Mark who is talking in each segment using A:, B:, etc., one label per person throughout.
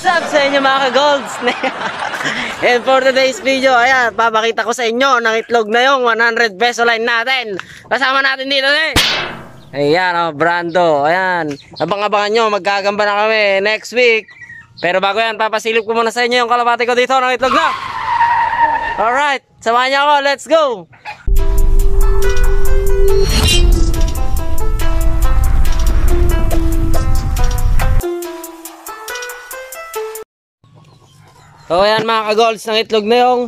A: What's up sa inyo mga golds And for today's video, ayan, papakita ko sa inyo ng itlog na yung 100 peso line natin. Kasama natin dito eh. Ayan, oh, Brando. Ayan, abang-abangan nyo, magkagamba na kami next week. Pero bago yan, papasilip ko muna sa inyo yung kalabati ko dito ng itlog na. Alright, samahan niyo ako, let's go! So ayan mga kagols, ng itlog na yung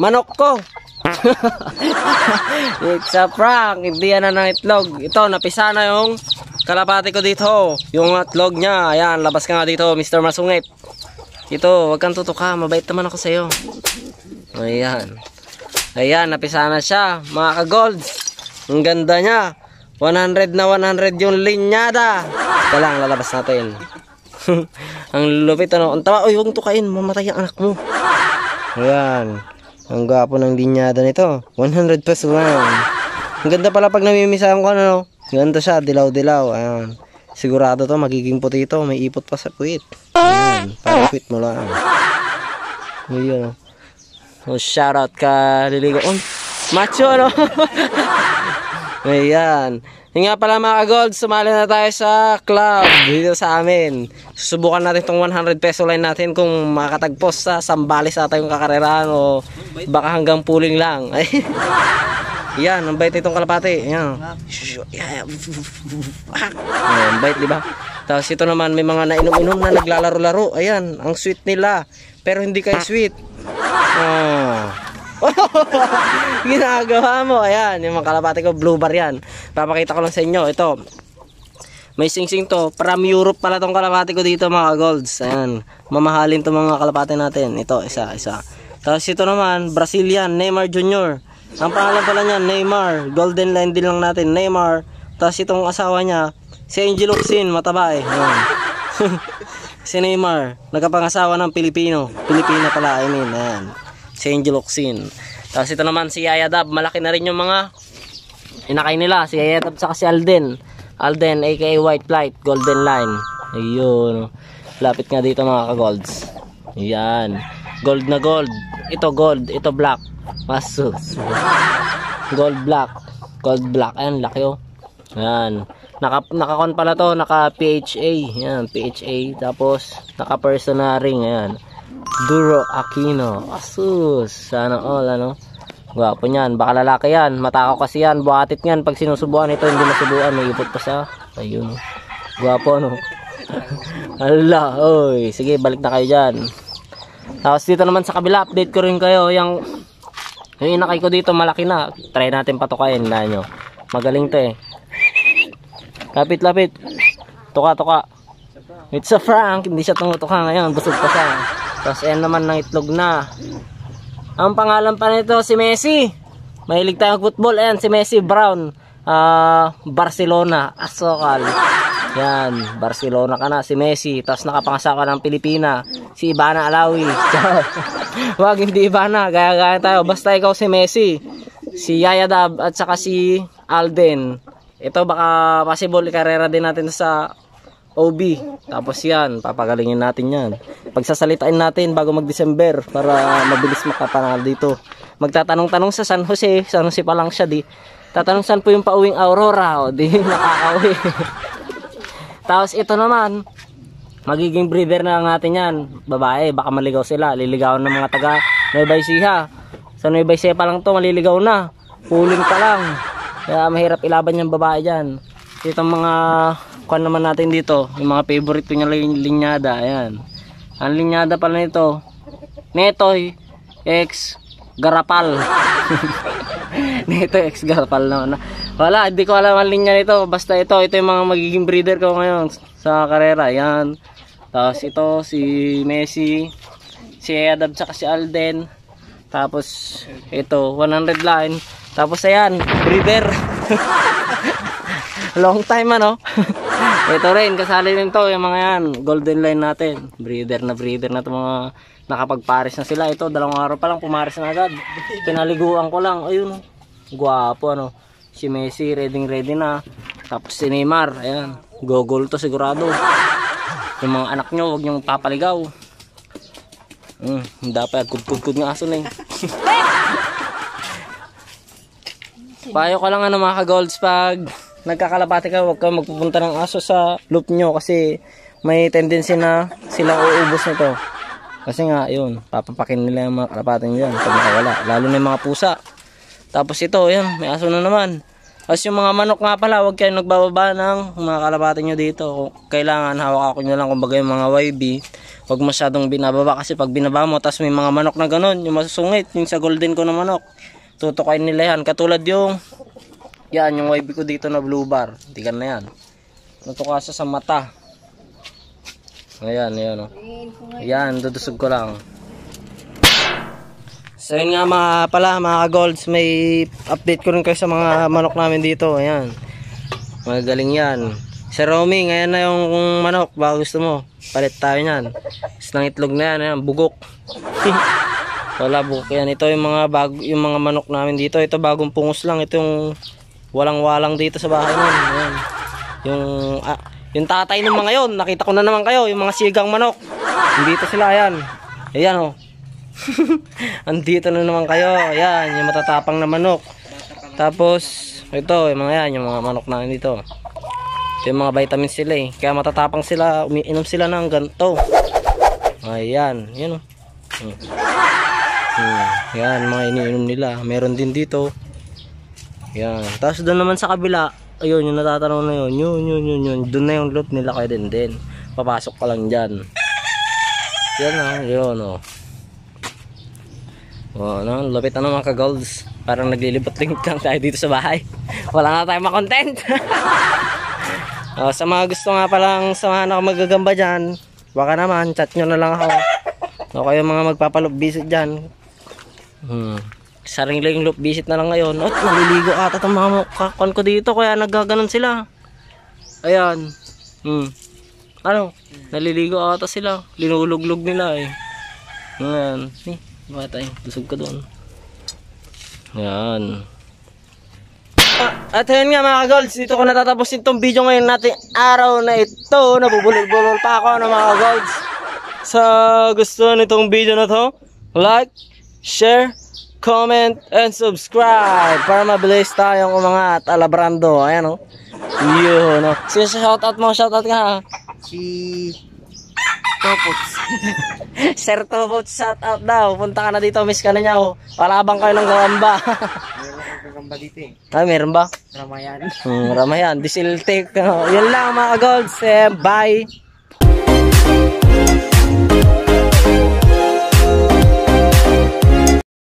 A: manok ko. It's a prank, hindi yan na ng itlog. Ito, napisa na yung kalapati ko dito. Yung itlog niya, ayan, labas ka nga dito, Mr. Masungit. Ito, wag kang tutuka, mabait naman ako sa'yo. Ayan. Ayan, napisa na siya, mga kagolds. Ang ganda niya. 100 na 100 yung linyada. Ito lang, lalabas natin. ang lupit ano. Ang tawa, huwag tukain. Mamatay ang anak mo. Ayan. Ang gwapo ng linyada nito. 100 plus 1. Ang ganda pala pag namimisahan ko ano. Ganda siya, dilaw-dilaw. Ayan. Sigurado to, magiging puti ito. May ipot pa sa puwit. Ayan, para puwit mo lang. Ngayon, oh. So, oh, shoutout ka, Liligo. Oh, macho, ano? Ayan. Yung nga pala mga gold, sumali na tayo sa club dito sa amin. Susubukan natin itong 100 peso line natin kung makatagpos sa sambales ata yung kakarerahan o baka hanggang puling lang. Yan, ang bait itong kalapati. Yan. Ayan, bait, di ba? Tapos ito naman, may mga nainom-inom na naglalaro-laro. Ayan, ang sweet nila. Pero hindi kayo sweet. Oh. ginagawa mo ayan yung mga kalapate ko blue bar yan papakita ko lang sa inyo ito may singsing to from Europe pala tong kalapate ko dito mga golds ayan mamahalin to mga kalapate natin ito isa isa tapos ito naman Brazilian Neymar Jr. ang pangalan pala niya Neymar golden line din lang natin Neymar tapos itong asawa niya si Angel Sin mataba eh si Neymar nagkapangasawa ng Pilipino Pilipina pala I mean ayan si Angeloxin. Tapos ito naman si Ayadab. malaki na rin yung mga inakay nila, si Ayadab sa si Alden. Alden aka White Flight. Golden Line. Ayun. Lapit nga dito mga ka-golds. Yan. Gold na gold. Ito gold, ito black. Masus. Gold black. Gold black. Ayan, laki oh. Yan. Naka, naka-con pala to. Naka-PHA. Yan, PHA. Tapos, naka-personal ring. Ayan. Duro Aquino. Asus. Sana all, ano. Gwapo niyan. Baka lalaki yan. Matakaw kasi yan. Buhatit yan. Pag sinusubuan, ito hindi nasubuan. May ipot pa sa Ayun. Oh. Gwapo, no. Ala, oy. Sige, balik na kayo dyan. Tapos dito naman sa kabila, update ko rin kayo. Yung, yung inakay ko dito, malaki na. Try natin patukayin na nyo. Magaling to eh. Lapit, lapit. Tuka, tuka. It's a prank. Hindi siya tumutuka ngayon. Busog pa siya. Tapos ayan naman ng itlog na. Ang pangalan pa nito si Messi. Mahilig tayong football. Ayan si Messi Brown. Uh, Barcelona. Asokal. Yan. Barcelona ka na si Messi. Tapos nakapangasawa ng Pilipina. Si Ivana Alawi. Wag hindi Ivana. Gaya-gaya tayo. Basta ikaw si Messi. Si Yaya Dab at saka si Alden. Ito baka possible karera din natin sa OB. Tapos yan. Papagalingin natin yan pagsasalitain natin bago mag-December para mabilis makapanalo dito. Magtatanong-tanong sa San Jose, San Jose pa lang siya di. Tatanong saan po yung pauwing Aurora o di nakakauwi. Tapos ito naman, magiging breeder na lang natin yan. Babae, baka maligaw sila. Liligawan ng mga taga Nueva Ecija. Sa Nueva Ecija pa lang to, maliligaw na. Puling pa lang. Kaya mahirap ilaban yung babae dyan. Dito mga kuan naman natin dito, yung mga favorite ko niya linyada, ayan. Ang linyada pala nito. Netoy X Garapal. Netoy X Garapal na. Wala, hindi ko alam ang linya nito. Basta ito, ito yung mga magiging breeder ko ngayon sa karera. Yan. Tapos ito, si Messi, si Adam, tsaka si Alden. Tapos ito, 100 line. Tapos ayan, breeder. Long time ano. Ito rin, kasali rin to, yung mga yan, golden line natin. Breeder na breeder na to mga nakapagpares na sila. Ito, dalawang araw pa lang, pumares na agad. Pinaliguan ko lang, ayun, guwapo ano. Si Messi, ready ready na. Tapos si Neymar, ayan, gogol to sigurado. Yung mga anak nyo, huwag nyo papaligaw. Hmm, dapat kudkudkud ng aso na yun. Payo ko lang ano mga ka-golds pag nagkakalabate ka, huwag kang magpupunta ng aso sa loop nyo kasi may tendency na silang uubos nito. Kasi nga, yun, papapakin nila yung mga kalabating yan pag nakawala. Lalo na yung mga pusa. Tapos ito, yun, may aso na naman. Tapos yung mga manok nga pala, huwag kayo nagbababa ng mga kalabating nyo dito. Kailangan hawak ako nyo lang kumbaga yung mga YB. Huwag masyadong binababa kasi pag binaba mo, tapos may mga manok na ganun, yung masusungit, yung sa golden ko na manok. Tutukain nila yan. Katulad yung yan, yung wave ko dito na blue bar. Tingnan na yan. Natukasa ano sa mata. Ayan, ayan. Oh. Ayan, dudusog ko lang. So yun nga mga pala mga golds may update ko rin kayo sa mga manok namin dito. Ayan. Magaling yan. Sa roaming, ayan na yung manok. Baka gusto mo. Palit tayo yan. Isang itlog na yan. Ayan, bugok. Wala bugok yan. Ito yung mga, bago, yung mga manok namin dito. Ito bagong pungus lang. Ito yung walang-walang dito sa bahay nun. Ayan. Yung, ah, yung tatay ng mga yon, nakita ko na naman kayo, yung mga sigang manok. Dito sila, ayan. Ayan oh. andito na naman kayo, ayan, yung matatapang na manok. Tapos, ito, yung mga yan, yung mga manok na dito. Ito yung mga vitamins sila eh. Kaya matatapang sila, umiinom sila ng ganto. Ayan, yun oh. Hmm. hmm. Yan, mga iniinom nila. Meron din dito. Yan. Tapos doon naman sa kabila, ayun, yung natatanong na yun, yun, yun, yun, yun. Doon na yung loot nila kay din din. Papasok ka lang dyan. Yan na, oh, yun, oh. Oh, no, lapit na naman ka Parang naglilibot-lingit lang tayo dito sa bahay. Wala na tayong makontent. oh, sa mga gusto nga palang samahan ako magagamba dyan, baka naman, chat nyo na lang ako. O kayo mga magpapalop visit dyan. Hmm sariling loop visit na lang ngayon at maliligo ata itong mga kakon ko dito kaya nagaganon sila ayan hmm. ano naliligo ata sila linuluglog nila eh ayan eh, bata eh tusog ka doon ayan ah, at ayun nga mga girls, dito ko natatapusin itong video ngayon natin araw na ito. Nabubulol-bulol pa ako ng ano, mga girls. Sa gusto nitong video na to, like, share, comment, and subscribe para mabilis tayong umangat ala Brando. Ayan o. Oh. Yun o. Oh. Sino sa shoutout mo? Shoutout ka Si Topots. Sir Topots, shoutout daw. Punta ka na dito, miss ka na niya Oh. Wala bang kayo ng gawamba? Meron ba dito eh? Ah, meron ba? Ramayan. Hmm, Ramayan. Disil take. Yun lang mga golds. Eh, bye.